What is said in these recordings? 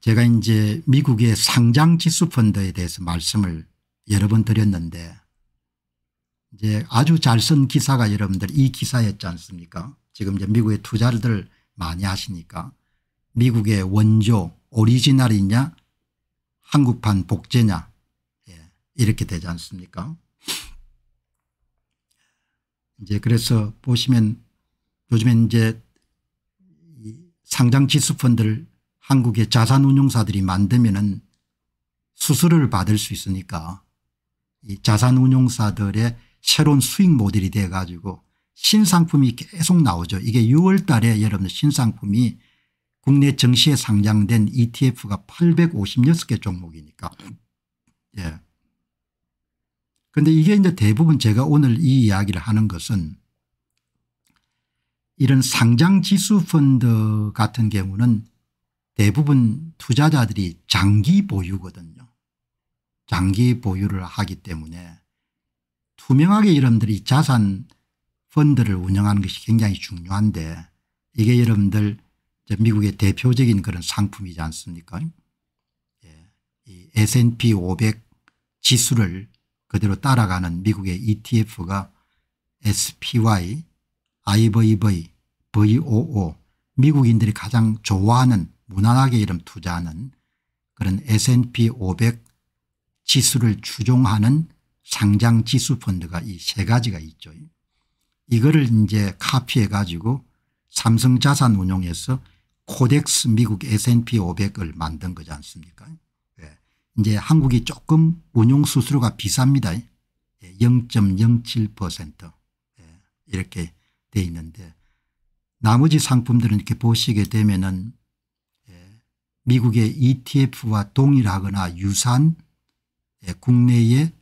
제가 이제 미국의 상장 지수 펀드에 대해서 말씀을 여러 번 드렸는데 이제 아주 잘 쓴 기사가 여러분들 이 기사였지 않습니까 지금 이제 미국에 투자를 많이 하시니까 미국의 원조 오리지널이냐 한국판 복제냐 예, 이렇게 되지 않습니까 이제 그래서 보시면 요즘엔 이제 상장 지수 펀드를 한국의 자산운용사들이 만들면 수수료를 받을 수 있으니까 이 자산운용사들의 새로운 수익 모델이 돼 가지고 신상품이 계속 나오죠. 이게 6월 달에 여러분들 신상품이 국내 증시에 상장된 ETF가 856개 종목이니까 예. 근데 이게 이제 대부분 제가 오늘 이 이야기를 하는 것은 이런 상장 지수 펀드 같은 경우는 대부분 투자자들이 장기 보유거든요. 장기 보유를 하기 때문에 투명하게 여러분들이 자산 펀드를 운영하는 것이 굉장히 중요한데 이게 여러분들 미국의 대표적인 그런 상품이지 않습니까 예, 이 S&P 500 지수를 그대로 따라가는 미국의 ETF가 SPY, IVV, VOO 미국인들이 가장 좋아하는 무난하게 이름 투자하는 그런 S&P 500 지수를 추종하는 상장 지수 펀드가 이 세 가지가 있죠. 이거를 이제 카피해 가지고 삼성 자산 운용에서 코덱스 미국 S&P 500을 만든 거지 않습니까? 예. 이제 한국이 조금 운용 수수료가 비쌉니다. 0.07% 예, 예. 이렇게 돼 있는데 나머지 상품들은 이렇게 보시게 되면은 예, 미국의 ETF와 동일하거나 유사한 예, 국내의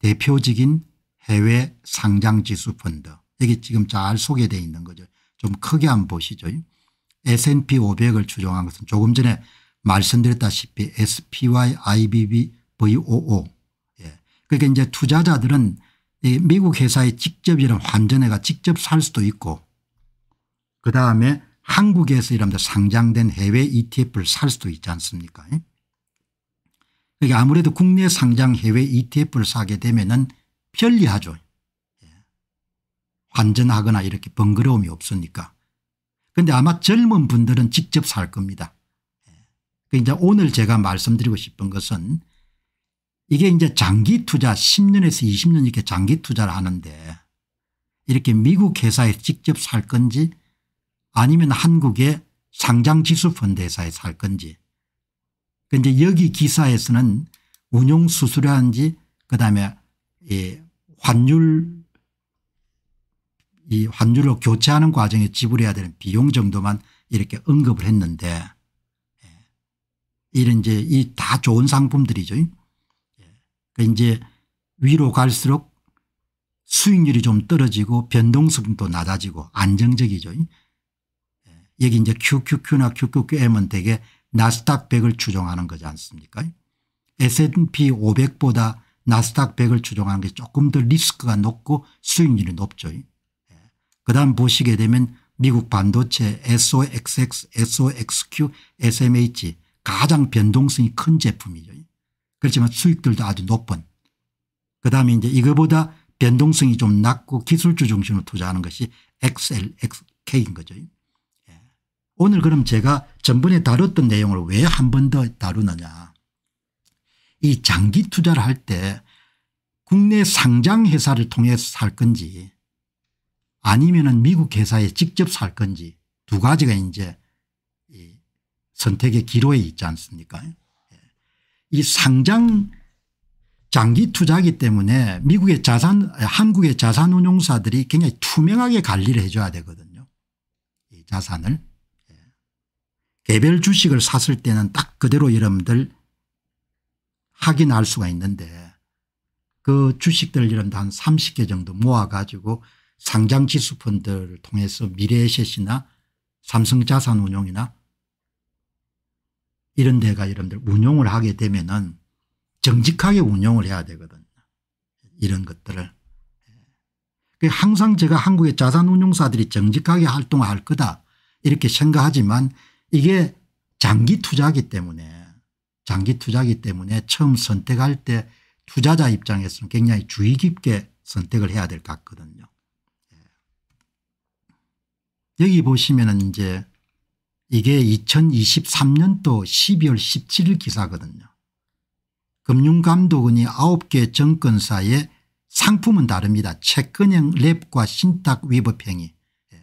대표적인 해외 상장지수 펀드 여기 지금 잘 소개되어 있는 거죠. 좀 크게 한번 보시죠. S&P 500을 추종한 것은 조금 전에 말씀드렸다시피 SPY, IBB, VOO. 예. 그러니까 이제 투자자들은 미국 회사에 직접 이런 환전회가 직접 살 수도 있고 그다음에 한국에서 이런 상장된 해외 ETF를 살 수도 있지 않습니까 그러니까 아무래도 국내 상장 해외 ETF를 사게 되면 편리하죠. 예. 환전하거나 이렇게 번거로움이 없으니까. 그런데 아마 젊은 분들은 직접 살 겁니다. 그러니까 오늘 제가 말씀드리고 싶은 것은 이게 이제 장기 투자 10년에서 20년 이렇게 장기 투자를 하는데 이렇게 미국 회사에 직접 살 건지 아니면 한국의 상장지수 펀드 회사에 살 건지 근데 그 여기 기사에서는 운용수수료한지 그다음에 이 환율 이 환율로 교체하는 과정에 지불해야 되는 비용 정도만 이렇게 언급을 했는데 예. 이런 이제 이 다 좋은 상품들이죠. 그러니까 이제 위로 갈수록 수익률이 좀 떨어지고 변동성도 낮아지고 안정적이죠. 예. 여기 이제 QQQ나 QQQM은 대개 나스닥 100을 추종하는 거지 않습니까? S&P 500보다 나스닥 100을 추종하는 게 조금 더 리스크가 높고 수익률이 높죠. 예. 그다음 보시게 되면 미국 반도체 SOXX, SOXQ, SMH 가장 변동성이 큰 제품이죠. 그렇지만 수익들도 아주 높은 그다음에 이제 이거보다 변동성이 좀 낮고 기술주 중심으로 투자하는 것이 XLXK인 거죠. 예. 오늘 그럼 제가 전번에 다뤘던 내용을 왜 한 번 더 다루느냐. 이 장기 투자를 할 때 국내 상장 회사를 통해서 살 건지 아니면 은 미국 회사에 직접 살 건지 두 가지가 이제 선택의 기로에 있지 않습니까 이 상장 장기 투자기 때문에 미국의 자산 한국의 자산운용사들이 굉장히 투명하게 관리를 해 줘야 되거든요. 이 자산을. 예. 개별 주식을 샀을 때는 딱 그대로 여러분들 확인할 수가 있는데 그 주식들 여러분들 한 30개 정도 모아 가지고 상장 지수 펀드를 통해서 미래에셋이나 삼성자산운용이나 이런 데가 여러분들 운영을 하게 되면은 정직하게 운영을 해야 되거든요. 이런 것들을. 예. 항상 제가 한국의 자산운용사들이 정직하게 활동할 거다 이렇게 생각하지만 이게 장기 투자기 때문에 장기 투자기 때문에 처음 선택할 때 투자자 입장에서는 굉장히 주의 깊게 선택을 해야 될 것 같거든요. 예. 여기 보시면 이제 이게 2023년도 12월 17일 기사거든요. 금융감독원이 9개 정권사의 상품은 다릅니다. 채권형 랩과 신탁 위법행위. 예.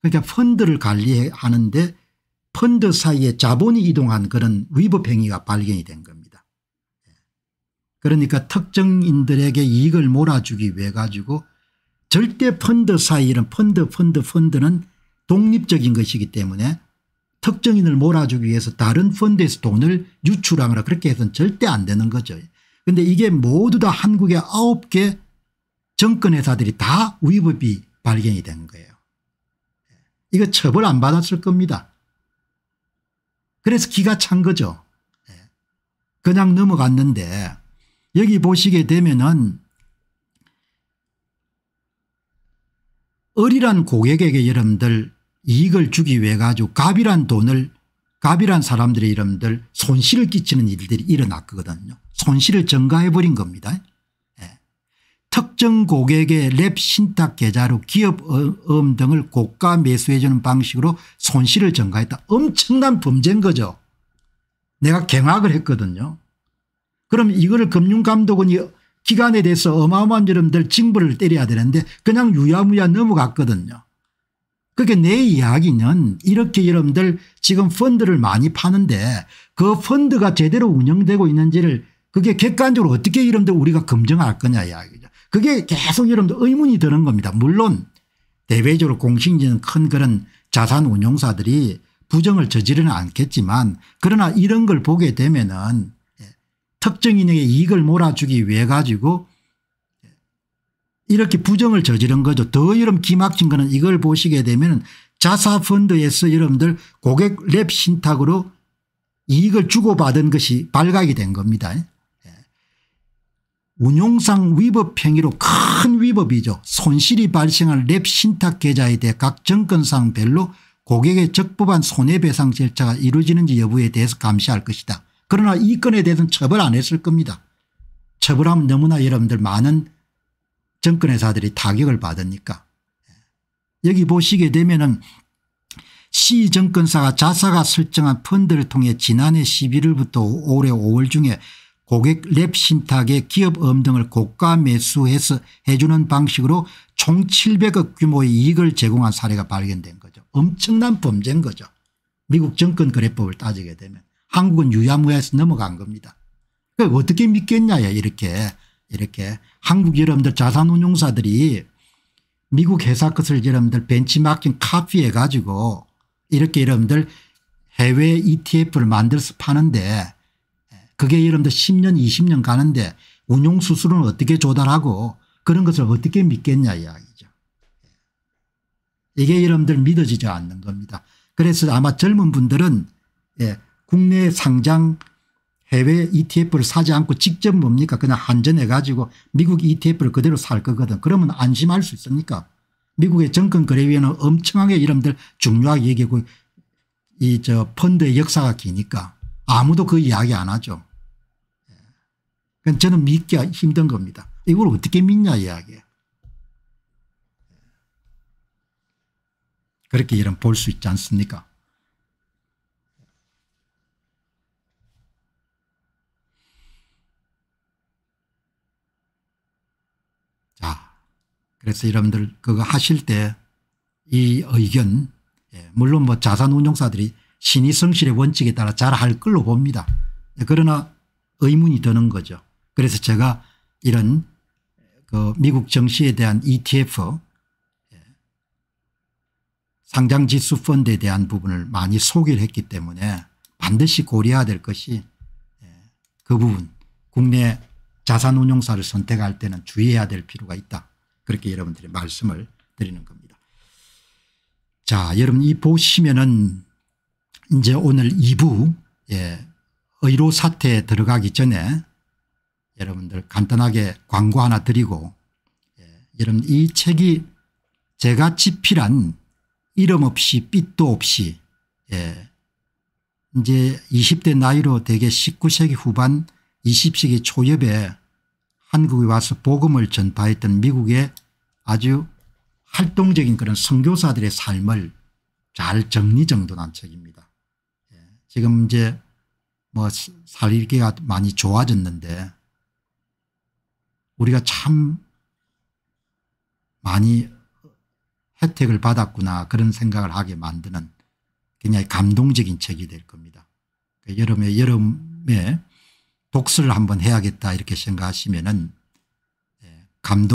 그러니까 펀드를 관리하는데 펀드 사이에 자본이 이동한 그런 위법행위가 발견이 된 겁니다. 예. 그러니까 특정인들에게 이익을 몰아주기 위해 가지고 절대 펀드 사이는 펀드 펀드 펀드는 독립적인 것이기 때문에 특정인을 몰아주기 위해서 다른 펀드에서 돈을 유출하거나 그렇게 해서는 절대 안 되는 거죠. 그런데 이게 모두 다 한국의 아홉 개 정권회사들이 다 위법이 발견이 된 거예요. 이거 처벌 안 받았을 겁니다. 그래서 기가 찬 거죠. 예. 그냥 넘어갔는데 여기 보시게 되면은 어리란 고객에게 여러분들 이익을 주기 위해 가지고 갑이란 돈을 갑이란 사람들의 이름들 손실을 끼치는 일들이 일어났거든요. 손실을 증가해버린 겁니다. 예. 특정 고객의 랩 신탁 계좌로 기업음 등을 고가 매수해주는 방식으로 손실을 증가했다. 엄청난 범죄인 거죠. 내가 경악을 했거든요. 그럼 이거를 금융감독원이 기간에 대해서 어마어마한 여러분들 징벌을 때려야 되는데 그냥 유야무야 넘어갔거든요. 그러니까 내 이야기는 이렇게 여러분들 지금 펀드를 많이 파는데 그 펀드가 제대로 운영되고 있는지를 그게 객관적으로 어떻게 여러분들 우리가 검증할 거냐 이야기죠. 그게 계속 여러분들 의문이 드는 겁니다. 물론 대외적으로 공식적인 큰 그런 자산 운용사들이 부정을 저지르는 않겠지만 그러나 이런 걸 보게 되면은 예, 특정인에게 이익을 몰아주기 위해 가지고 이렇게 부정을 저지른 거죠. 더 여러분 기막힌 거는 이걸 보시게 되면 자사펀드에서 여러분들 고객 랩 신탁으로 이익을 주고받은 것이 발각이 된 겁니다. 예. 운용상 위법 행위로 큰 위법이죠. 손실이 발생한 랩 신탁 계좌에 대해 각 정권상 별로 고객의 적법한 손해배상 절차가 이루어지는지 여부에 대해서 감시할 것이다. 그러나 이 건에 대해서는 처벌 안 했을 겁니다. 처벌하면 너무나 여러분들 많은 정권회사들이 타격을 받으니까 여기 보시게 되면은 시 정권사가 자사가 설정한 펀드를 통해 지난해 11월부터 올해 5월 중에 고객 랩 신탁에 기업 엄등을 고가 매수해서 해주는 방식으로 총 700억 규모의 이익을 제공한 사례가 발견된 거죠. 엄청난 범죄인 거죠. 미국 정권 거래법을 따지게 되면 한국은 유야무야에서 넘어간 겁니다. 그러니까 어떻게 믿겠냐 이렇게 이렇게 한국 여러분들 자산운용사들이 미국 회사 것을 여러분들 벤치마킹 카피해 가지고 이렇게 여러분들 해외 etf를 만들어서 파는데 그게 여러분들 10년 20년 가는데 운용수수료는 어떻게 조달하고 그런 것을 어떻게 믿겠냐 이야기죠. 이게 여러분들 믿어지지 않는 겁니다. 그래서 아마 젊은 분들은 예, 국내 상장 해외 ETF를 사지 않고 직접 뭡니까 그냥 한전해 가지고 미국 ETF를 그대로 살 거거든. 그러면 안심할 수 있습니까 미국의 정권거래위원회는 엄청나게 이름들 중요하게 얘기하고 이 저 펀드의 역사가 기니까 아무도 그 이야기 안 하죠. 예. 저는 믿기 힘든 겁니다. 이걸 어떻게 믿냐 이야기예요. 그렇게 이런 볼수 있지 않습니까 그래서 여러분들 그거 하실 때 이 의견 예, 물론 뭐 자산운용사들이 신의 성실의 원칙에 따라 잘 할 걸로 봅니다. 그러나 의문이 드는 거죠. 그래서 제가 이런 그 미국 정시에 대한 ETF 예, 상장지수 펀드에 대한 부분을 많이 소개를 했기 때문에 반드시 고려해야 될 것이 예, 그 부분 국내 자산운용사를 선택할 때는 주의해야 될 필요가 있다. 그렇게 여러분들이 말씀을 드리는 겁니다. 자 여러분 이 보시면은 이제 오늘 2부 예, 의료 사태에 들어가기 전에 여러분들 간단하게 광고 하나 드리고 예, 여러분 이 책이 제가 집필한 이름 없이 빛도 없이 예, 이제 20대 나이로 대개 19세기 후반 20세기 초엽에 한국에 와서 복음을 전파했던 미국의 아주 활동적인 그런 선교사들의 삶을 잘 정리정돈한 책입니다. 예. 지금 이제 뭐 살기가 많이 좋아졌는데 우리가 참 많이 혜택을 받았구나 그런 생각을 하게 만드는 굉장히 감동적인 책이 될 겁니다. 그 여름에 여름에 독수를 한 번 해야겠다 이렇게 생각하시면은 예, 감동